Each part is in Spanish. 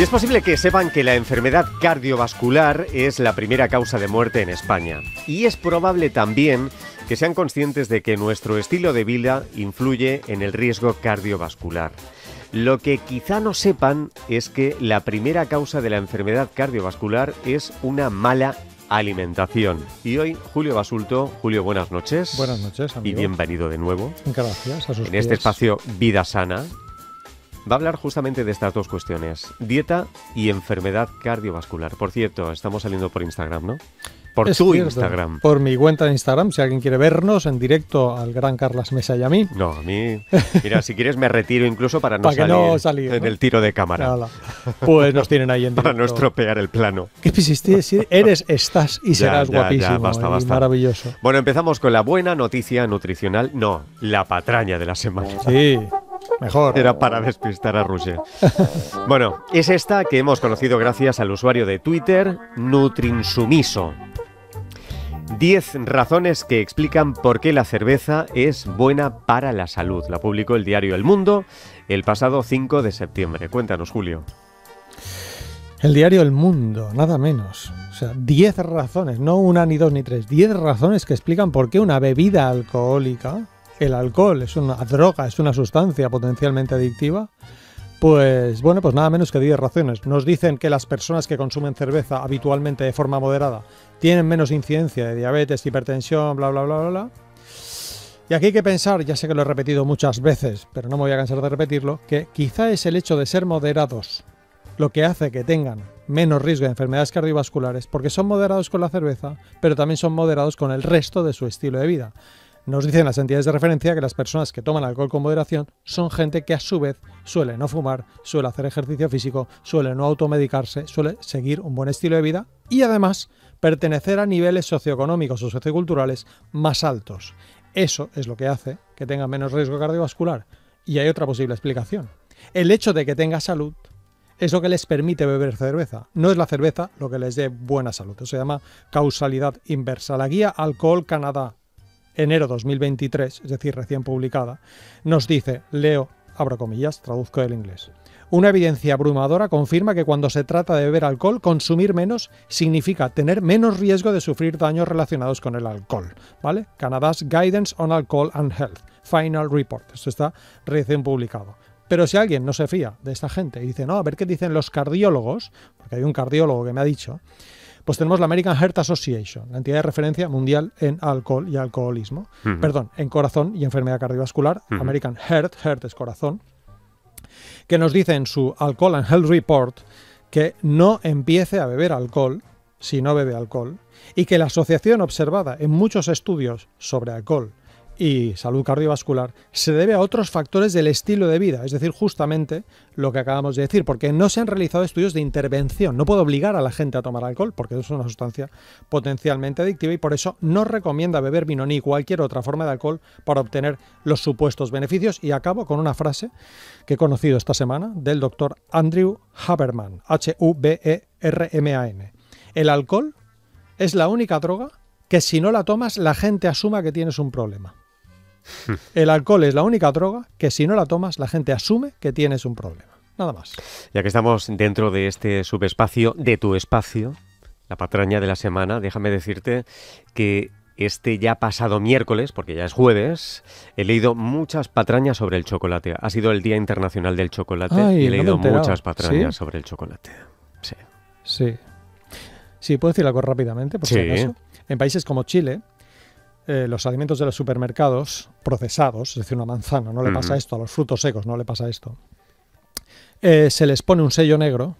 Y es posible que sepan que la enfermedad cardiovascular es la primera causa de muerte en España. Y es probable también que sean conscientes de que nuestro estilo de vida influye en el riesgo cardiovascular. Lo que quizá no sepan es que la primera causa de la enfermedad cardiovascular es una mala alimentación. Y hoy Julio Basulto, Julio, buenas noches. Buenas noches, amigo. Y bienvenido de nuevo. Gracias, a En este espacio Vida Sana, Va a hablar justamente de estas dos cuestiones, dieta y enfermedad cardiovascular. Por cierto, estamos saliendo por Instagram, ¿no? Por tu Instagram. Por mi cuenta de Instagram, si alguien quiere vernos en directo al gran Carlas Mesa y a mí. No, a mí. Mira, si quieres me retiro incluso para no, salir, no en el tiro de cámara. Pues nos tienen ahí en directo. Para no estropear el plano. ¿Qué quisiste Eres, estás y serás guapísimo. Maravilloso. Bueno, empezamos con la buena noticia nutricional. No, la patraña de la semana. Sí. Mejor. Era para despistar a Roger. bueno, es esta que hemos conocido gracias al usuario de Twitter, Nutrinsumiso. Diez razones que explican por qué la cerveza es buena para la salud. La publicó el diario El Mundo el pasado 5 de septiembre. Cuéntanos, Julio. El diario El Mundo, nada menos. O sea, diez razones, no una, ni dos, ni tres. Diez razones que explican por qué una bebida alcohólica el alcohol es una droga, es una sustancia potencialmente adictiva, pues bueno, pues nada menos que 10 razones. Nos dicen que las personas que consumen cerveza habitualmente de forma moderada tienen menos incidencia de diabetes, hipertensión, bla, bla, bla, bla, bla. Y aquí hay que pensar, ya sé que lo he repetido muchas veces, pero no me voy a cansar de repetirlo, que quizá es el hecho de ser moderados lo que hace que tengan menos riesgo de enfermedades cardiovasculares, porque son moderados con la cerveza, pero también son moderados con el resto de su estilo de vida. Nos dicen las entidades de referencia que las personas que toman alcohol con moderación son gente que a su vez suele no fumar, suele hacer ejercicio físico, suele no automedicarse, suele seguir un buen estilo de vida y además pertenecer a niveles socioeconómicos o socioculturales más altos. Eso es lo que hace que tenga menos riesgo cardiovascular. Y hay otra posible explicación. El hecho de que tenga salud es lo que les permite beber cerveza. No es la cerveza lo que les dé buena salud. Eso se llama causalidad inversa. La guía Alcohol Canadá enero 2023, es decir, recién publicada, nos dice, leo, abro comillas, traduzco del inglés. Una evidencia abrumadora confirma que cuando se trata de beber alcohol, consumir menos significa tener menos riesgo de sufrir daños relacionados con el alcohol. ¿Vale? Canada's Guidance on Alcohol and Health, Final Report. Esto está recién publicado. Pero si alguien no se fía de esta gente y dice, no, a ver qué dicen los cardiólogos, porque hay un cardiólogo que me ha dicho, pues tenemos la American Heart Association, la entidad de referencia mundial en alcohol y alcoholismo. Perdón, en corazón y enfermedad cardiovascular. American Heart, Heart es corazón. Que nos dice en su Alcohol and Health Report que no empiece a beber alcohol si no bebe alcohol y que la asociación observada en muchos estudios sobre alcohol y salud cardiovascular se debe a otros factores del estilo de vida, es decir, justamente lo que acabamos de decir, porque no se han realizado estudios de intervención. No puedo obligar a la gente a tomar alcohol porque es una sustancia potencialmente adictiva y por eso no recomienda beber vino ni cualquier otra forma de alcohol para obtener los supuestos beneficios. Y acabo con una frase que he conocido esta semana del doctor Andrew Haberman, H-U-B-E-R-M-A-N. El alcohol es la única droga que si no la tomas la gente asuma que tienes un problema. El alcohol es la única droga que si no la tomas la gente asume que tienes un problema. Nada más. Ya que estamos dentro de este subespacio, de tu espacio, la patraña de la semana, déjame decirte que este ya pasado miércoles, porque ya es jueves, he leído muchas patrañas sobre el chocolate. Ha sido el Día Internacional del Chocolate y he leído muchas patrañas sobre el chocolate. Sí. Sí. Sí, puedo decir algo rápidamente, por En países como Chile, eh, los alimentos de los supermercados procesados, es decir, una manzana, no le pasa esto, a los frutos secos no le pasa esto, eh, se les pone un sello negro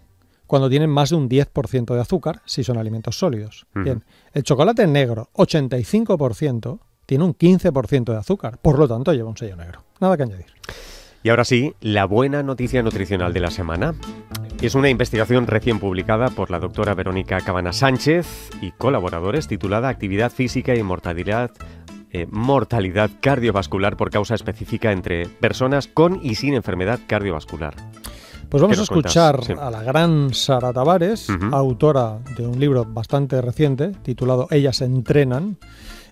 cuando tienen más de un 10% de azúcar, si son alimentos sólidos. Bien, el chocolate negro, 85%, tiene un 15% de azúcar, por lo tanto lleva un sello negro. Nada que añadir. Y ahora sí, la buena noticia nutricional de la semana. Es una investigación recién publicada por la doctora Verónica Cabana Sánchez y colaboradores titulada Actividad física y mortalidad, eh, cardiovascular por causa específica entre personas con y sin enfermedad cardiovascular. Pues vamos a escuchar a la gran Sara Tavares, autora de un libro bastante reciente titulado Ellas entrenan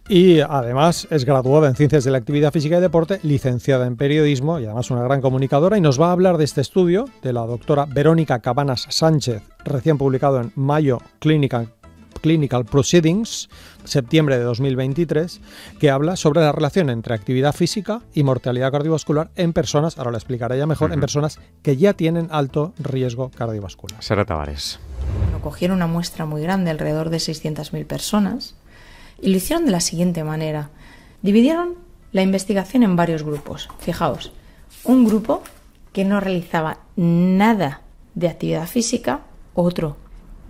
y además es graduada en Ciencias de la Actividad Física y Deporte, licenciada en Periodismo y además una gran comunicadora y nos va a hablar de este estudio de la doctora Verónica Cabanas Sánchez, recién publicado en Mayo Clinical, Proceedings, septiembre de 2023, que habla sobre la relación entre actividad física y mortalidad cardiovascular en personas, ahora la explicaré ya mejor, en personas que ya tienen alto riesgo cardiovascular. Sara Tavares. cogieron una muestra muy grande, alrededor de 600.000 personas, y lo hicieron de la siguiente manera. Dividieron la investigación en varios grupos. Fijaos, un grupo que no realizaba nada de actividad física, otro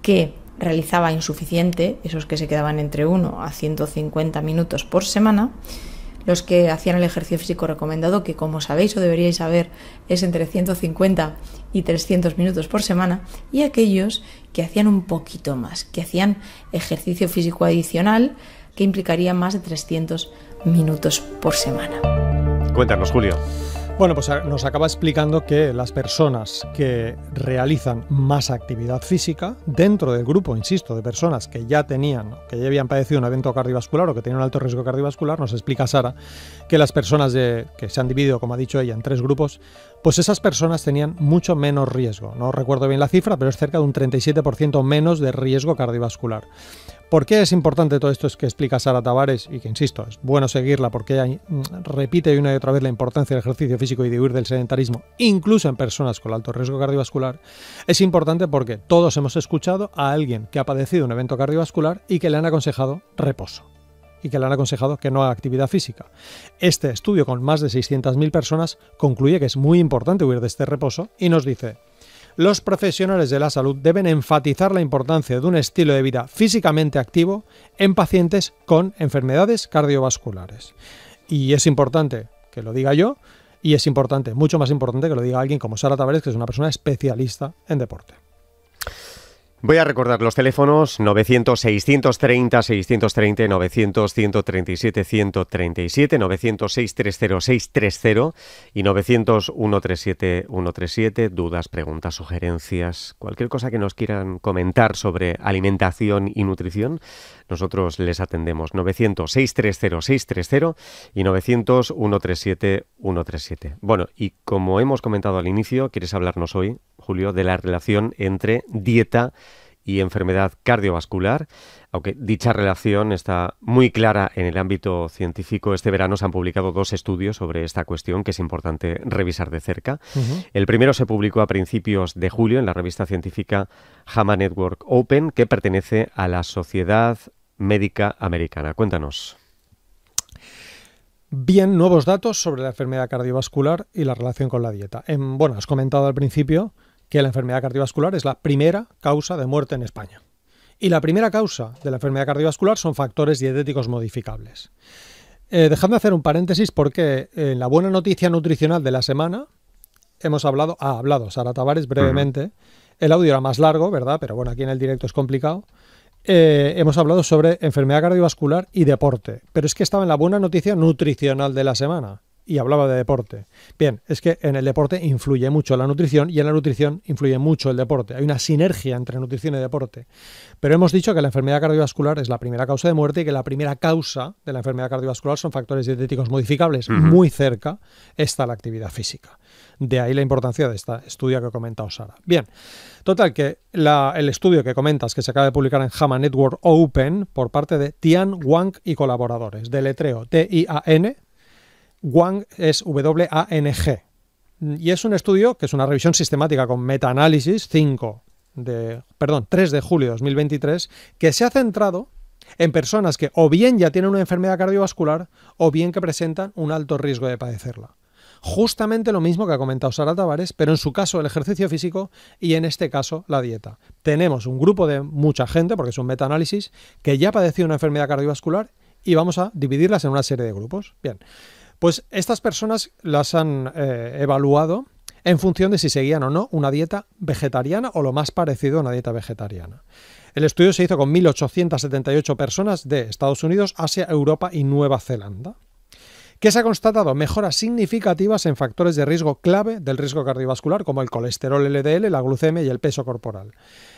que realizaba insuficiente, esos que se quedaban entre 1 a 150 minutos por semana, los que hacían el ejercicio físico recomendado, que como sabéis o deberíais saber es entre 150 y 300 minutos por semana, y aquellos que hacían un poquito más, que hacían ejercicio físico adicional, que implicaría más de 300 minutos por semana. Cuéntanos, Julio. Bueno, pues nos acaba explicando que las personas que realizan más actividad física dentro del grupo, insisto, de personas que ya tenían, que ya habían padecido un evento cardiovascular o que tenían un alto riesgo cardiovascular, nos explica Sara que las personas que se han dividido, como ha dicho ella, en tres grupos, pues esas personas tenían mucho menos riesgo. No recuerdo bien la cifra, pero es cerca de un 37% menos de riesgo cardiovascular. ¿Por qué es importante todo esto es que explica Sara Tavares y que, insisto, es bueno seguirla porque ella mm, repite una y otra vez la importancia del ejercicio físico y de huir del sedentarismo, incluso en personas con alto riesgo cardiovascular? Es importante porque todos hemos escuchado a alguien que ha padecido un evento cardiovascular y que le han aconsejado reposo y que le han aconsejado que no haga actividad física. Este estudio con más de 600.000 personas concluye que es muy importante huir de este reposo y nos dice, los profesionales de la salud deben enfatizar la importancia de un estilo de vida físicamente activo en pacientes con enfermedades cardiovasculares. Y es importante que lo diga yo, y es importante, mucho más importante que lo diga alguien como Sara Tavares, que es una persona especialista en deporte. Voy a recordar los teléfonos 900 630 630 900 137 137 900 630 630 y 900 137 137 dudas, preguntas, sugerencias, cualquier cosa que nos quieran comentar sobre alimentación y nutrición nosotros les atendemos. 900-630-630 y 900-137-137. Bueno, y como hemos comentado al inicio, quieres hablarnos hoy, Julio, de la relación entre dieta y enfermedad cardiovascular, aunque dicha relación está muy clara en el ámbito científico. Este verano se han publicado dos estudios sobre esta cuestión que es importante revisar de cerca. El primero se publicó a principios de julio en la revista científica JAMA Network Open, que pertenece a la Sociedad médica americana. Cuéntanos. Bien, nuevos datos sobre la enfermedad cardiovascular y la relación con la dieta. Em, bueno, has comentado al principio que la enfermedad cardiovascular es la primera causa de muerte en España. Y la primera causa de la enfermedad cardiovascular son factores dietéticos modificables. Eh, dejadme hacer un paréntesis porque en la buena noticia nutricional de la semana hemos hablado, ha hablado Sara Tavares brevemente. El audio era más largo, ¿verdad? Pero bueno, aquí en el directo es complicado. Eh, hemos hablado sobre enfermedad cardiovascular y deporte, pero es que estaba en la buena noticia nutricional de la semana y hablaba de deporte. Bien, es que en el deporte influye mucho la nutrición y en la nutrición influye mucho el deporte. Hay una sinergia entre nutrición y deporte. Pero hemos dicho que la enfermedad cardiovascular es la primera causa de muerte y que la primera causa de la enfermedad cardiovascular son factores dietéticos modificables. Muy cerca está la actividad física. De ahí la importancia de esta estudio que ha comentado Sara. Bien, total que el estudio que comentas que se acaba de publicar en Hama Network Open por parte de Tian Wang y colaboradores, de letreo T-I-A-N, WANG es W-A-N-G. Y es un estudio que es una revisión sistemática con metaanálisis 5 de, perdón, 3 de julio de 2023, que se ha centrado en personas que o bien ya tienen una enfermedad cardiovascular o bien que presentan un alto riesgo de padecerla. Justamente lo mismo que ha comentado Sara Tavares, pero en su caso el ejercicio físico y en este caso la dieta. Tenemos un grupo de mucha gente, porque es un análisis que ya padeció una enfermedad cardiovascular y vamos a dividirlas en una serie de grupos. Bien, pues estas personas las han eh, evaluado en función de si seguían o no una dieta vegetariana o lo más parecido a una dieta vegetariana. El estudio se hizo con 1.878 personas de Estados Unidos, Asia, Europa y Nueva Zelanda que se ha constatado mejoras significativas en factores de riesgo clave del riesgo cardiovascular, como el colesterol LDL, la glucemia y el peso corporal.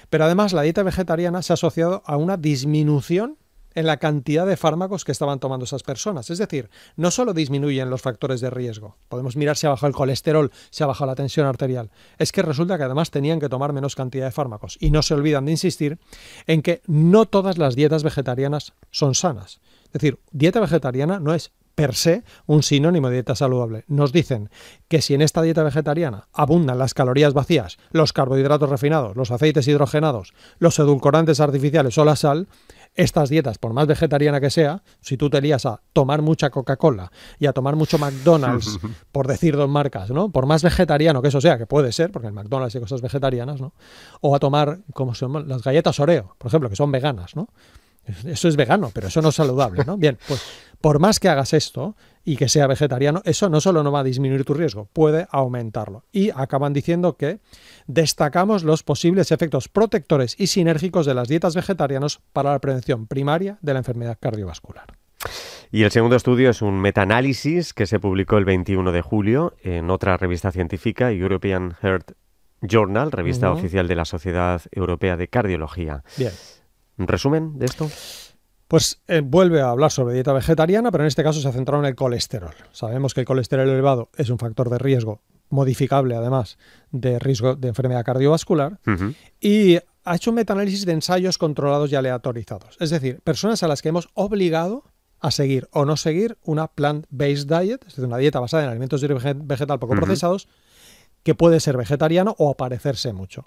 Pero además la dieta vegetariana se ha asociado a una disminución en la cantidad de fármacos que estaban tomando esas personas. Es decir, no solo disminuyen los factores de riesgo, podemos mirar si ha bajado el colesterol, si ha bajado la tensión arterial, es que resulta que además tenían que tomar menos cantidad de fármacos. Y no se olvidan de insistir en que no todas las dietas vegetarianas son sanas. Es decir, dieta vegetariana no es per se un sinónimo de dieta saludable. Nos dicen que si en esta dieta vegetariana abundan las calorías vacías, los carbohidratos refinados, los aceites hidrogenados, los edulcorantes artificiales o la sal, estas dietas, por más vegetariana que sea, si tú te lías a tomar mucha Coca-Cola y a tomar mucho McDonald's, por decir dos marcas, ¿no? Por más vegetariano que eso sea, que puede ser, porque el McDonald's hay cosas vegetarianas, ¿no? O a tomar, como son las galletas Oreo, por ejemplo, que son veganas, ¿no? Eso es vegano, pero eso no es saludable, ¿no? Bien, pues por más que hagas esto y que sea vegetariano, eso no solo no va a disminuir tu riesgo, puede aumentarlo. Y acaban diciendo que destacamos los posibles efectos protectores y sinérgicos de las dietas vegetarianas para la prevención primaria de la enfermedad cardiovascular. Y el segundo estudio es un metaanálisis que se publicó el 21 de julio en otra revista científica, European Heart Journal, revista oficial de la Sociedad Europea de Cardiología. Bien. resumen de esto? pues eh, vuelve a hablar sobre dieta vegetariana, pero en este caso se ha centrado en el colesterol. Sabemos que el colesterol elevado es un factor de riesgo modificable, además, de riesgo de enfermedad cardiovascular. Y ha hecho un metaanálisis de ensayos controlados y aleatorizados. Es decir, personas a las que hemos obligado a seguir o no seguir una plant-based diet, es decir, una dieta basada en alimentos de vegetal poco procesados, que puede ser vegetariano o aparecerse mucho.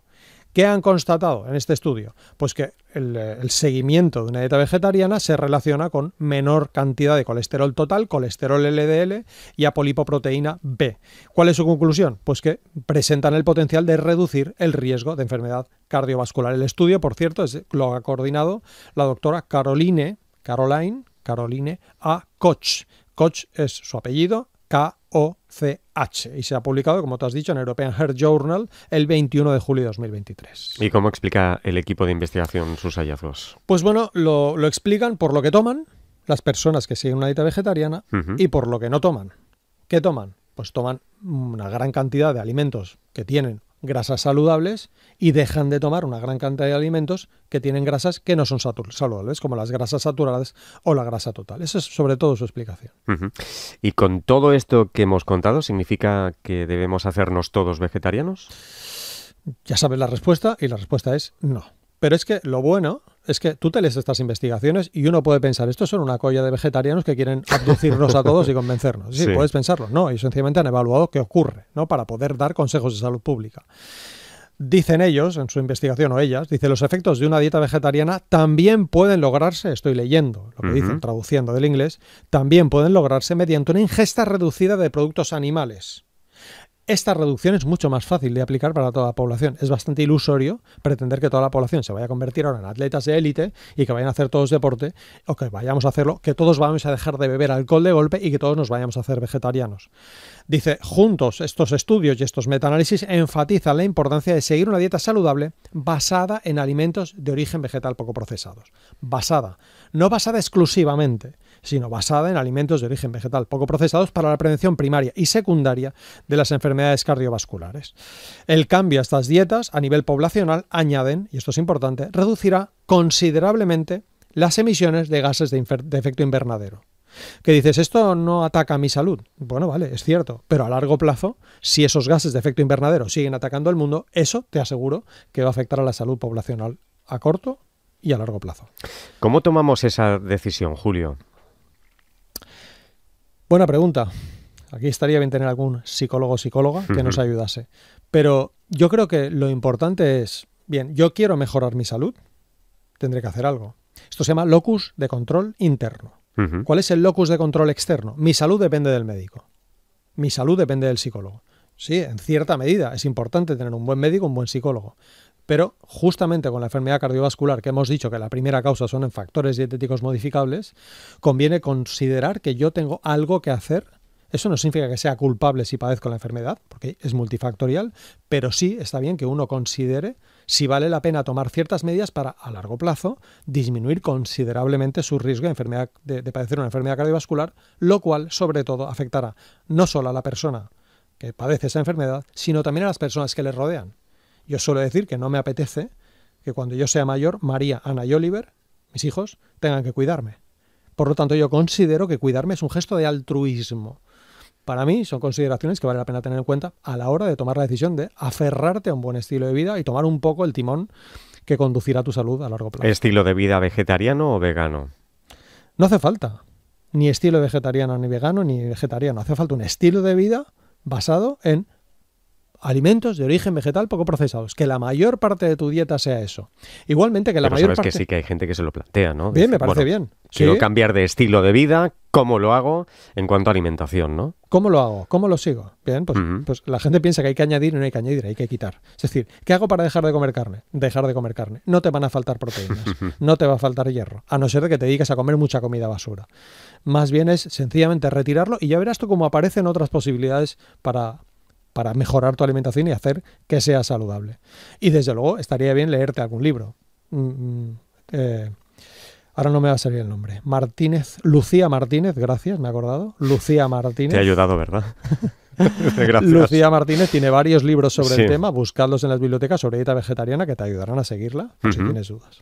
¿Qué han constatado en este estudio? Pues que el, seguimiento de una dieta vegetariana se relaciona con menor cantidad de colesterol total, colesterol LDL y apolipoproteína B. ¿Cuál es su conclusión? Pues que presentan el potencial de reducir el riesgo de enfermedad cardiovascular. El estudio, por cierto, es, lo ha coordinado la doctora Caroline, Caroline, Caroline A. Koch. Koch es su apellido, K OCH y se ha publicado, como tú has dicho, en European Heart Journal el 21 de julio de 2023. ¿Y cómo explica el equipo de investigación sus hallazgos? Pues bueno, lo, explican por lo que toman las personas que siguen una dieta vegetariana y por lo que no toman. ¿Qué toman? Pues toman una gran cantidad de alimentos que tienen grasas saludables y dejan de tomar una gran cantidad de alimentos que tienen grasas que no son saludables, como las grasas saturadas o la grasa total. Esa es sobre todo su explicación. ¿Y con todo esto que hemos contado, significa que debemos hacernos todos vegetarianos? Ya sabes la respuesta y la respuesta es no. Pero es que lo bueno es que tú te lees estas investigaciones y uno puede pensar, esto son una colla de vegetarianos que quieren abducirnos a todos y convencernos. Sí, puedes pensarlo. No, y sencillamente han evaluado qué ocurre, ¿no? Para poder dar consejos de salud pública. Dicen ellos, en su investigación o ellas, dice, los efectos de una dieta vegetariana también pueden lograrse, estoy leyendo lo que dicen, traduciendo del inglés, también pueden lograrse mediante una ingesta reducida de productos animales. Esta reducción es mucho más fácil de aplicar para toda la población. Es bastante ilusorio pretender que toda la población se vaya a convertir ahora en atletas de élite y que vayan a hacer todos deporte, o que vayamos a hacerlo, que todos vamos a dejar de beber alcohol de golpe y que todos nos vayamos a hacer vegetarianos. Dice, juntos, estos estudios y estos metaanálisis enfatizan la importancia de seguir una dieta saludable basada en alimentos de origen vegetal poco procesados. Basada. No basada exclusivamente, sino basada en alimentos de origen vegetal poco procesados para la prevención primaria y secundaria de las enfermedades cardiovasculares. El cambio a estas dietas a nivel poblacional añaden, y esto es importante, reducirá considerablemente las emisiones de gases de, efecto invernadero que dices, esto no ataca a mi salud. Bueno, vale, es cierto, pero a largo plazo, si esos gases de efecto invernadero siguen atacando al mundo, eso te aseguro que va a afectar a la salud poblacional a corto y a largo plazo. ¿Cómo tomamos esa decisión, Julio? Buena pregunta. Aquí estaría bien tener algún psicólogo o psicóloga que nos ayudase. Pero yo creo que lo importante es, bien, yo quiero mejorar mi salud, tendré que hacer algo. Esto se llama locus de control interno. ¿Cuál es el locus de control externo? Mi salud depende del médico. Mi salud depende del psicólogo. Sí, en cierta medida es importante tener un buen médico, un buen psicólogo. Pero justamente con la enfermedad cardiovascular, que hemos dicho que la primera causa son en factores dietéticos modificables, conviene considerar que yo tengo algo que hacer eso no significa que sea culpable si padezco la enfermedad, porque es multifactorial, pero sí está bien que uno considere si vale la pena tomar ciertas medidas para, a largo plazo, disminuir considerablemente su riesgo de, enfermedad, padecer una enfermedad cardiovascular, lo cual, sobre todo, afectará no solo a la persona que padece esa enfermedad, sino también a las personas que le rodean. Yo suelo decir que no me apetece que cuando yo sea mayor, María, Ana y Oliver, mis hijos, tengan que cuidarme. Por lo tanto, yo considero que cuidarme es un gesto de altruismo. Para mí son consideraciones que vale la pena tener en cuenta a la hora de tomar la decisión de aferrarte a un buen estilo de vida y tomar un poco el timón que conducirá tu salud a largo plazo. ¿Estilo de vida vegetariano o vegano? No hace falta ni estilo vegetariano ni vegano ni vegetariano. Hace falta un estilo de vida basado en alimentos de origen vegetal poco procesados, que la mayor parte de tu dieta sea eso. Igualmente que la Pero sabes que sí que hay gente que se lo plantea, ¿no? Bien, me parece bien. Quiero cambiar de estilo de vida, ¿cómo lo hago en cuanto a alimentación, no? ¿Cómo lo hago? ¿Cómo lo sigo? Bien, pues, pues, la gente piensa que hay que añadir y no hay que añadir, hay que quitar. Es decir, ¿qué hago para dejar de comer carne? Dejar de comer carne. No te van a faltar proteínas, no te va a faltar hierro, a no ser de que te dediques a comer mucha comida basura. Más bien es sencillamente retirarlo y ya verás tú cómo aparecen otras posibilidades para, para mejorar tu alimentación y hacer que sea saludable. Y desde luego estaría bien leerte algún libro. Mm, mm, eh, ahora no me va a salir el nombre. Martínez, Lucía Martínez, gracias, me he acordado. Lucía Martínez. Te ha ayudado, ¿verdad? Gracias. Lucía Martínez tiene varios libros sobre el tema, buscadlos en las bibliotecas sobre dieta vegetariana que te ayudarán a seguirla si tienes dudas.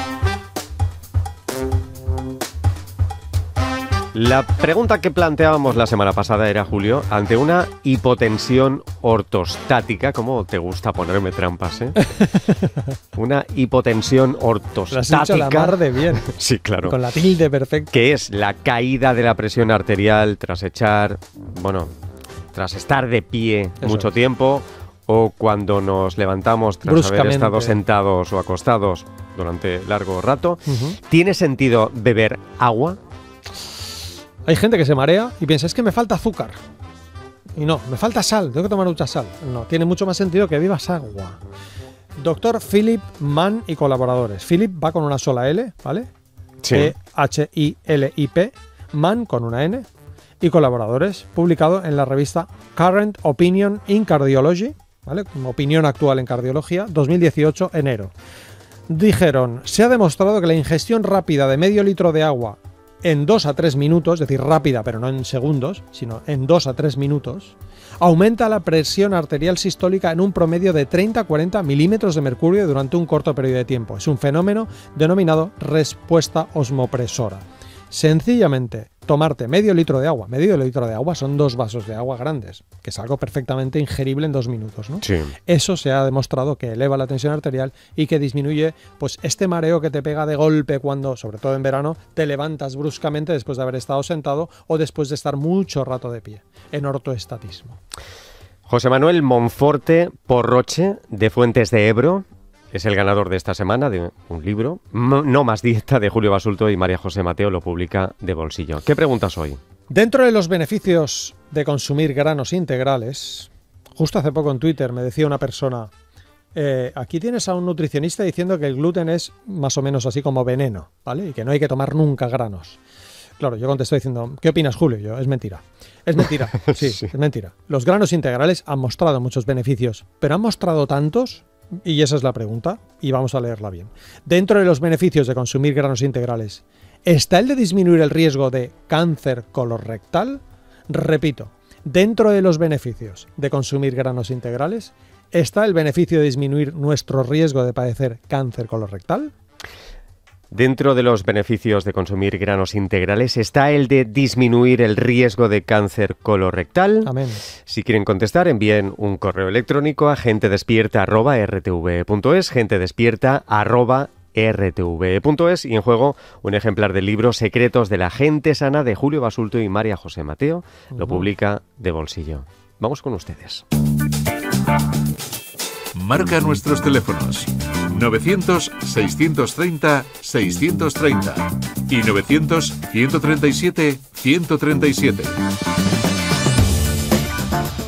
La pregunta que planteábamos la semana pasada era, Julio, ante una hipotensión ortostática, como te gusta ponerme trampas, eh? una hipotensión ortostática. Lo has de bien. sí, claro. Con la tilde perfecta. Que es la caída de la presión arterial tras echar, bueno, tras estar de pie mucho tiempo o cuando nos levantamos tras haber estado sentados o acostados durante largo rato. ¿Tiene sentido beber agua? Hay gente que se marea y piensa, es que me falta azúcar. Y no, me falta sal, tengo que tomar mucha sal. No, tiene mucho más sentido que vivas agua. Doctor Philip Mann y colaboradores. Philip va con una sola L, ¿vale? E H-I-L-I-P. Mann con una N. Y colaboradores, publicado en la revista Current Opinion in Cardiology, ¿vale? Opinión actual en cardiología, 2018, enero. Dijeron, se ha demostrado que la ingestión rápida de medio litro de agua en 2 a 3 minutos, es decir, rápida, pero no en segundos, sino en 2 a 3 minutos, aumenta la presión arterial sistólica en un promedio de 30 a 40 milímetros de mercurio durante un corto periodo de tiempo. Es un fenómeno denominado respuesta osmopresora. Sencillamente, tomarte medio litro de agua, medio litro de agua son dos vasos de agua grandes, que es algo perfectamente ingerible en dos minutos, ¿no? Eso se ha demostrado que eleva la tensión arterial y que disminuye, pues, este mareo que te pega de golpe cuando, sobre todo en verano, te levantas bruscamente después de haber estado sentado o después de estar mucho rato de pie, en ortoestatismo. José Manuel Monforte Porroche, de Fuentes de Ebro, es el ganador de esta semana de un libro, No más dieta, de Julio Basulto y María José Mateo lo publica de bolsillo. ¿Qué preguntas hoy? Dentro de los beneficios de consumir granos integrales, justo hace poco en Twitter me decía una persona, eh, aquí tienes a un nutricionista diciendo que el gluten es más o menos así como veneno, ¿vale? Y que no hay que tomar nunca granos. Claro, yo contesto diciendo, ¿qué opinas, Julio? Yo, es mentira. Es mentira, sí, es mentira. Los granos integrales han mostrado muchos beneficios, pero han mostrado tantos y esa es la pregunta, y vamos a leerla bien. Dentro de los beneficios de consumir granos integrales, ¿está el de disminuir el riesgo de cáncer colorrectal. Repito, dentro de los beneficios de consumir granos integrales, ¿está el beneficio de disminuir nuestro riesgo de padecer cáncer colorrectal. Dentro de los beneficios de consumir granos integrales está el de disminuir el riesgo de cáncer colorectal. Si quieren contestar, envíen un correo electrónico a gentedespierta.rtv.es, e gentedespierta.rtv.es e y en juego un ejemplar del libro Secretos de la Gente Sana de Julio Basulto y María José Mateo. Lo publica de bolsillo. Vamos con ustedes. Marca nuestros teléfonos 900-630-630 y 900-137-137.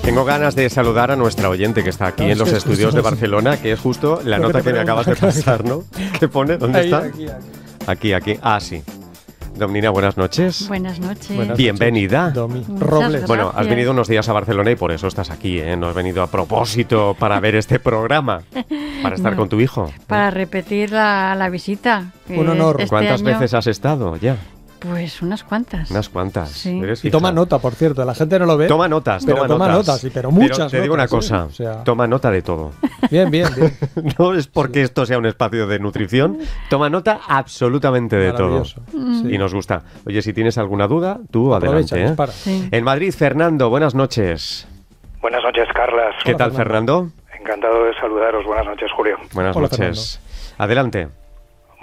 Tengo ganas de saludar a nuestra oyente que está aquí ah, en los estudios de Barcelona, que es justo la nota que, me acabas de pasar, ¿no? ¿Qué pone? ¿Dónde está? Aquí, aquí. Aquí, aquí. Ah, sí. Domnina, buenas noches. Buenas noches. Bienvenida. Domi. Bueno, has venido unos días a Barcelona y por eso estás aquí, ¿eh? No has venido a propósito para ver este programa, para estar con tu hijo. Para repetir la, visita. Un honor. Este ¿Cuántas veces has estado ya? Pues unas cuantas. Unas cuantas. Y toma nota, por cierto. La gente no lo ve. Toma notas, pero toma, notas. pero muchas. te digo una cosa. ¿eh? Toma nota de todo. Bien, bien, bien. no es porque esto sea un espacio de nutrición. Toma nota absolutamente de todo. Y nos gusta. Oye, si tienes alguna duda, tú adelante. ¿eh? En Madrid, Fernando, buenas noches. Buenas noches, Carlas. ¿Qué tal, Fernando? Encantado de saludaros. Buenas noches, Julio. Buenas noches. Adelante.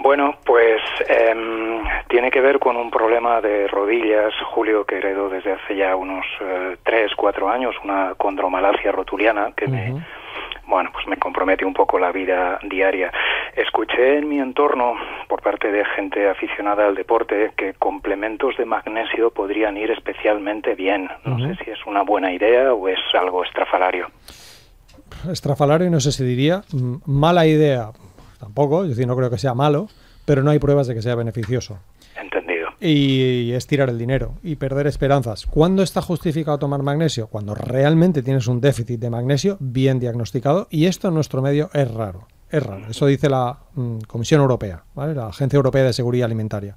Bueno, pues em, tiene que ver con un problema de rodillas, Julio, que heredó desde hace ya unos 3, eh, 4 años, una condromalacia rotuliana que me, bueno, pues me compromete un poco la vida diaria. Escuché en mi entorno, por parte de gente aficionada al deporte, que complementos de magnesio podrían ir especialmente bien. No sé si es una buena idea o es algo estrafalario. Estrafalario, no sé si diría. Mm, mala idea, tampoco, es decir, no creo que sea malo, pero no hay pruebas de que sea beneficioso y es tirar el dinero y perder esperanzas. ¿Cuándo está justificado tomar magnesio? Cuando realmente tienes un déficit de magnesio bien diagnosticado y esto en nuestro medio es raro es Eso dice la mm, Comisión Europea, la Agencia Europea de Seguridad Alimentaria.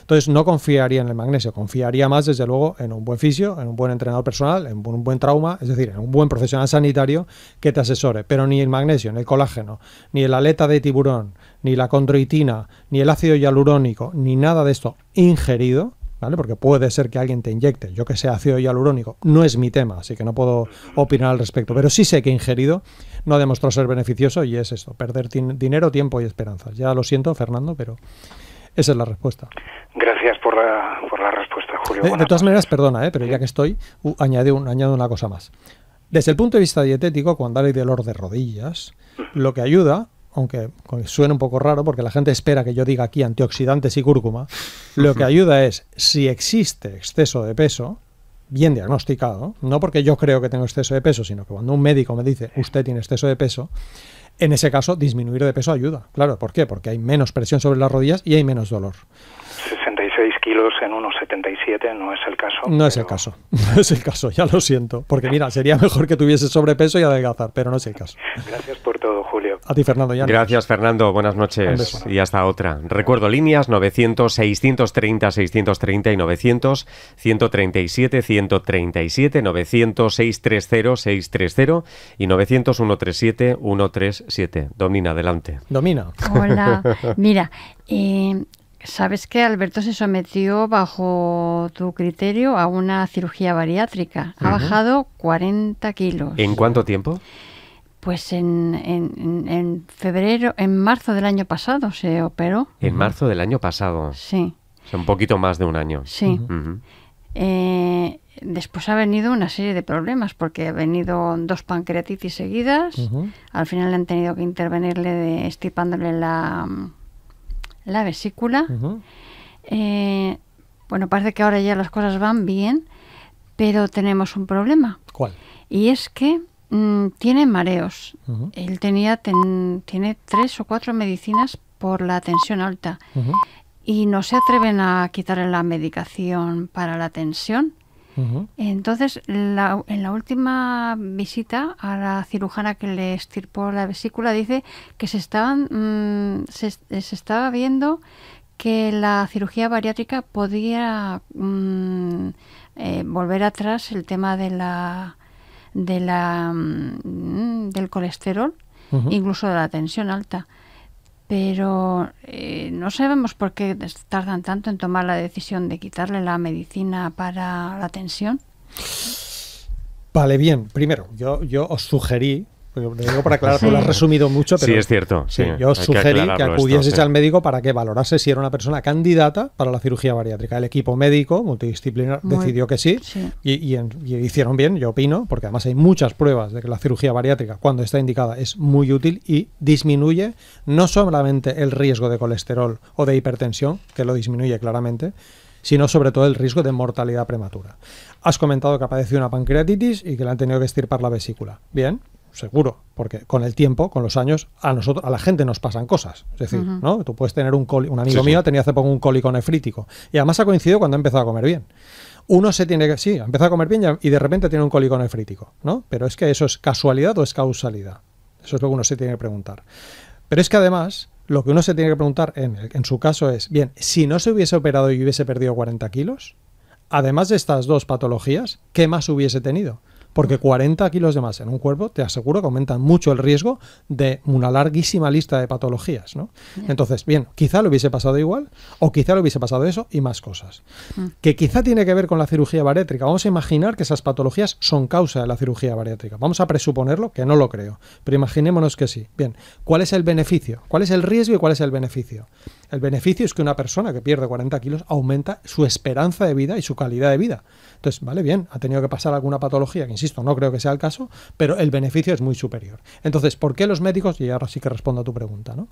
Entonces, no confiaría en el magnesio, confiaría más, desde luego, en un buen fisio, en un buen entrenador personal, en un buen trauma, es decir, en un buen profesional sanitario que te asesore. Pero ni el magnesio, ni el colágeno, ni el aleta de tiburón, ni la condroitina, ni el ácido hialurónico, ni nada de esto ingerido, porque puede ser que alguien te inyecte, yo que sé, ácido hialurónico. No es mi tema, así que no puedo opinar al respecto. Pero sí sé que ingerido no ha demostrado ser beneficioso y es eso: perder dinero, tiempo y esperanzas. Ya lo siento, Fernando, pero esa es la respuesta. Gracias por la, por la respuesta, Julio. De, todas maneras, perdona, ¿eh? pero ya que estoy, añade un, añado una cosa más. Desde el punto de vista dietético, cuando hay dolor de rodillas, lo que ayuda aunque suena un poco raro porque la gente espera que yo diga aquí antioxidantes y cúrcuma, lo que ayuda es si existe exceso de peso, bien diagnosticado, no porque yo creo que tengo exceso de peso, sino que cuando un médico me dice usted tiene exceso de peso, en ese caso disminuir de peso ayuda. Claro, ¿por qué? Porque hay menos presión sobre las rodillas y hay menos dolor kilos en unos no es el caso. No es el caso, no es el caso, ya lo siento. Porque mira, sería mejor que tuviese sobrepeso y adelgazar, pero no es el caso. Gracias por todo, Julio. A ti, Fernando. Ya Gracias, Fernando. Buenas noches y hasta otra. Recuerdo líneas 900, 630, 630 y 900, 137, 137, 900, 630, 630 y 900, 137, 137. Domina, adelante. Domina. Hola. Mira, eh, Sabes que Alberto se sometió bajo tu criterio a una cirugía bariátrica. Ha bajado 40 kilos. ¿En cuánto tiempo? Pues en, febrero, en marzo del año pasado se operó. En marzo del año pasado. Sí. O un poquito más de un año. Sí. Eh, después ha venido una serie de problemas porque ha venido dos pancreatitis seguidas. Al final le han tenido que intervenirle estipándole la la vesícula. Eh, bueno, parece que ahora ya las cosas van bien, pero tenemos un problema. ¿Cuál? Y es que mm, tiene mareos. Él tenía tiene tres o cuatro medicinas por la tensión alta y no se atreven a quitarle la medicación para la tensión entonces, en la última visita a la cirujana que le estirpó la vesícula, dice que mm, se, estaba viendo que la cirugía bariátrica podía mm, eh, volver atrás el tema mm, del colesterol, incluso de la tensión alta pero eh, no sabemos por qué tardan tanto en tomar la decisión de quitarle la medicina para la tensión. Vale, bien. Primero, yo, yo os sugerí lo digo para aclarar, lo has resumido mucho, pero. Sí, es cierto. yo sugerí que, acudiese al médico para que valorase si era una persona candidata para la cirugía bariátrica. El equipo médico multidisciplinar decidió que sí, y, hicieron bien, yo opino, porque además hay muchas pruebas de que la cirugía bariátrica, cuando está indicada, es muy útil y disminuye no solamente el riesgo de colesterol o de hipertensión, que lo disminuye claramente, sino sobre todo el riesgo de mortalidad prematura. Has comentado que ha padecido una pancreatitis y que le han tenido que estirpar la vesícula. Bien, seguro, porque con el tiempo, con los años, a nosotros, a la gente nos pasan cosas. Es decir, ¿no? Tú puedes tener un cólico, un amigo mío tenía hace poco un cólico nefrítico y además ha coincidido cuando ha empezado a comer bien. Uno se tiene que, sí, ha empezado a comer bien y de repente tiene un cólico nefrítico, ¿no? Pero es que eso es casualidad o es causalidad. Eso es lo que uno se tiene que preguntar. Pero es que además, lo que uno se tiene que preguntar en, en su caso es, bien, si no se hubiese operado y hubiese perdido 40 kilos, además de estas dos patologías, ¿qué más hubiese tenido? Porque 40 kilos de más en un cuerpo, te aseguro que aumentan mucho el riesgo de una larguísima lista de patologías, ¿no? Entonces, bien, quizá lo hubiese pasado igual, o quizá lo hubiese pasado eso y más cosas. Mm. Que quizá tiene que ver con la cirugía bariátrica. Vamos a imaginar que esas patologías son causa de la cirugía bariátrica. Vamos a presuponerlo, que no lo creo, pero imaginémonos que sí. Bien, ¿cuál es el beneficio? ¿Cuál es el riesgo y cuál es el beneficio? El beneficio es que una persona que pierde 40 kilos aumenta su esperanza de vida y su calidad de vida. Entonces, vale, bien, ha tenido que pasar alguna patología, que insisto, no creo que sea el caso, pero el beneficio es muy superior. Entonces, ¿por qué los médicos, y ahora sí que respondo a tu pregunta, ¿no?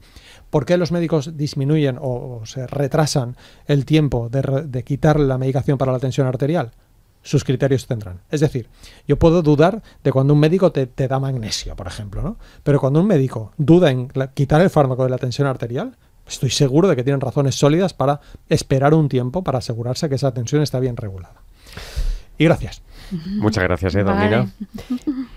¿Por qué los médicos disminuyen o, se retrasan el tiempo de, quitar la medicación para la tensión arterial? sus criterios tendrán. Es decir, yo puedo dudar de cuando un médico te, da magnesio, por ejemplo, ¿no? Pero cuando un médico duda en quitar el fármaco de la tensión arterial, estoy seguro de que tienen razones sólidas para esperar un tiempo para asegurarse que esa tensión está bien regulada. Y gracias. Muchas gracias, eh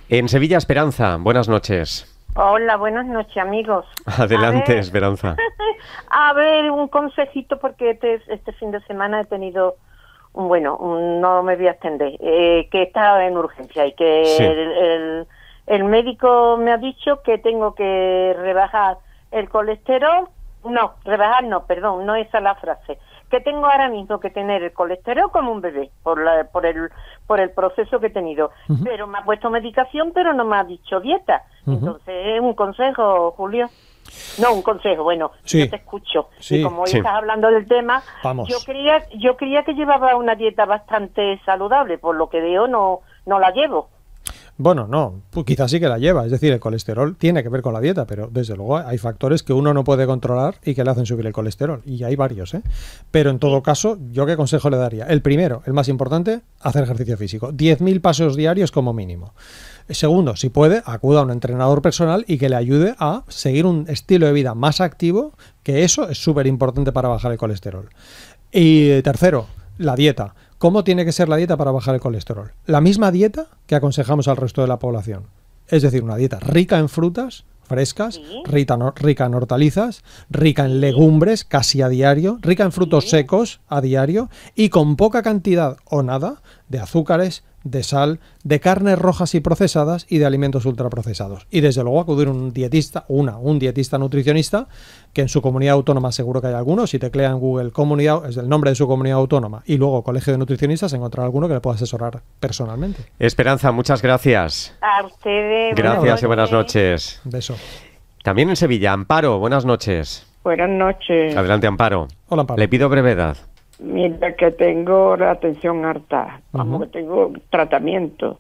en Sevilla, Esperanza, buenas noches. Hola, buenas noches, amigos. Adelante, Esperanza. a ver, un consejito, porque este, este fin de semana he tenido bueno, no me voy a extender, eh, que estaba en urgencia y que el, médico me ha dicho que tengo que rebajar el colesterol no, rebajar no, perdón, no esa la frase. Que tengo ahora mismo que tener el colesterol como un bebé por, por, el, por el proceso que he tenido. Pero me ha puesto medicación, pero no me ha dicho dieta. Entonces, es un consejo, Julio. No, un consejo, bueno, yo te escucho. como hoy estás hablando del tema, yo creía yo creía que llevaba una dieta bastante saludable, por lo que veo no no la llevo. Bueno, no, quizás sí que la lleva. Es decir, el colesterol tiene que ver con la dieta, pero desde luego hay factores que uno no puede controlar y que le hacen subir el colesterol. Y hay varios, ¿eh? Pero en todo caso, ¿yo qué consejo le daría? El primero, el más importante, hacer ejercicio físico. 10.000 pasos diarios como mínimo. Segundo, si puede, acuda a un entrenador personal y que le ayude a seguir un estilo de vida más activo, que eso es súper importante para bajar el colesterol. Y tercero, la dieta. ¿Cómo tiene que ser la dieta para bajar el colesterol? La misma dieta que aconsejamos al resto de la población. Es decir, una dieta rica en frutas frescas, rica, en hortalizas, rica en legumbres casi a diario, rica en frutos secos a diario y con poca cantidad o nada de azúcares, de sal, de carnes rojas y procesadas y de alimentos ultraprocesados. Y desde luego acudir a un dietista, una, un dietista nutricionista, que en su comunidad autónoma seguro que hay algunos, si teclea en Google comunidad, es el nombre de su comunidad autónoma y luego colegio de nutricionistas, encontrará alguno que le pueda asesorar personalmente. Esperanza, muchas gracias. A ustedes. Gracias y buenas noches. Beso. También en Sevilla, Amparo, buenas noches. Buenas noches. Adelante, Amparo. Hola, Amparo. Le pido brevedad. Mientras que tengo la atención harta, tengo tratamiento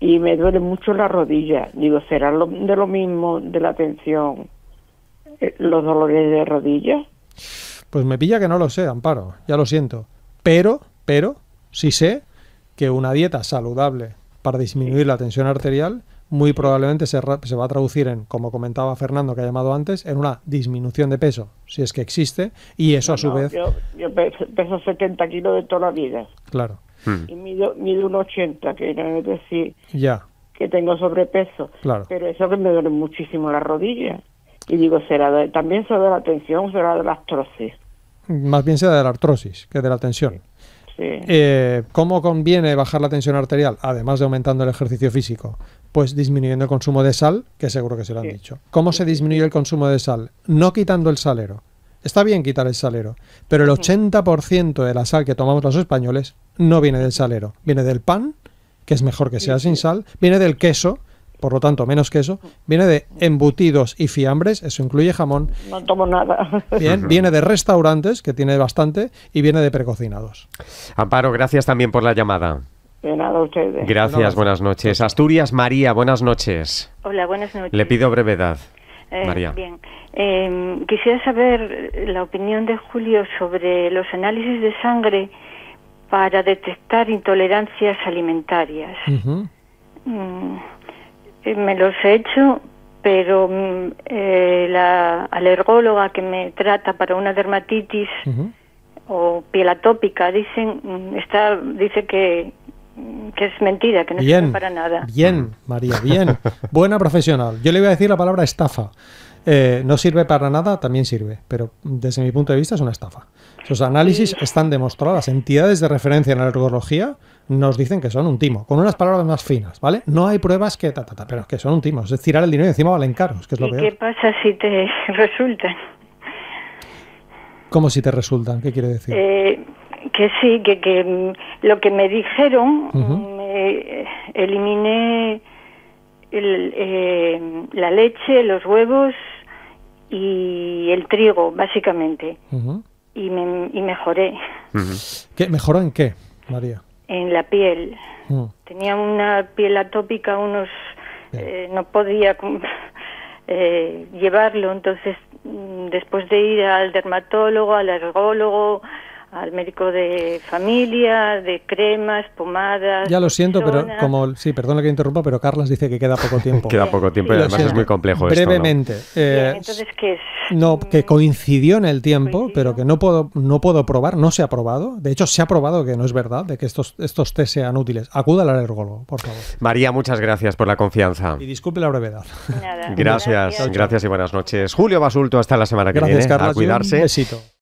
y me duele mucho la rodilla. Digo, ¿será de lo mismo de la tensión eh, los dolores de rodilla? Pues me pilla que no lo sé, Amparo, ya lo siento. Pero, pero, sí sé que una dieta saludable para disminuir la tensión arterial muy probablemente se, se, va a traducir en, como comentaba Fernando que ha llamado antes, en una disminución de peso, si es que existe, y eso a su vez... Yo, peso 70 kilos de toda la vida. Claro. Hmm. Y mido, un 80, que no es decir ya. que tengo sobrepeso. Claro. Pero eso que me duele muchísimo la rodilla. Y digo, será también será de la tensión, será de la artrosis. Más bien será de la artrosis que de la tensión. Sí. Eh, ¿Cómo conviene bajar la tensión arterial? Además de aumentando el ejercicio físico. Pues disminuyendo el consumo de sal, que seguro que se lo han dicho. ¿Cómo se disminuye el consumo de sal? No quitando el salero. Está bien quitar el salero, pero el 80% de la sal que tomamos los españoles no viene del salero. Viene del pan, que es mejor que sea sin sal, viene del queso, por lo tanto menos queso, viene de embutidos y fiambres, eso incluye jamón. No tomo nada. Bien, viene de restaurantes, que tiene bastante, y viene de precocinados. Amparo, gracias también por la llamada. Gracias, buenas noches. Asturias, María, buenas noches. Hola, buenas noches. Le pido brevedad, eh, María. Bien. Em, quisiera saber la opinión de Julio sobre los análisis de sangre para detectar intolerancias alimentarias. Mm, eh, me los he hecho, pero mm, eh, la alergóloga que me trata para una dermatitis o piel atópica dicen mm, está dice que Mm, que es mentira, que no sirve para nada. Bien, María, bien. Buena profesional. Yo le voy a decir la palabra estafa. Eh, no sirve para nada, también sirve, pero desde mi punto de vista es una estafa. Sus análisis están demostrados, las entidades de referencia en la ergología nos dicen que son un timo, con unas palabras más finas, ¿vale? No hay pruebas que ta, ta, ta pero que son un timo, es tirar el dinero y encima valen caros, que es lo ¿Y ¿Qué pasa si te resultan? ¿Cómo si te resultan? ¿Qué quiere decir? Eh, que sí, que, que lo que me dijeron, eh, eliminé eh, la leche, los huevos y el trigo, básicamente. y, me, mejoré. ¿Mejoró en qué, María? En la piel. Mm. Tenía una piel atópica, unos... Eh, no podía llevarlo, entonces mm, después de ir al dermatólogo, al ergólogo, al médico de familia, de cremas, pomadas. Ya lo siento, pero como sí, perdona que interrumpa, pero Carlas dice que queda poco tiempo. queda poco tiempo y además es muy complejo Brevemente, esto, ¿no? Eh, entonces qué es? No, que coincidió en el tiempo, pero que no puedo no puedo probar, no se ha probado. De hecho, se ha probado que no es verdad, de que estos estos test sean útiles. Acuda al alergólogo, por favor. María, muchas gracias por la confianza. Y disculpe la brevedad. gracias, gracias, y buenas noches. Julio Basulto, hasta la semana que gracias, viene. a cuidarse. Un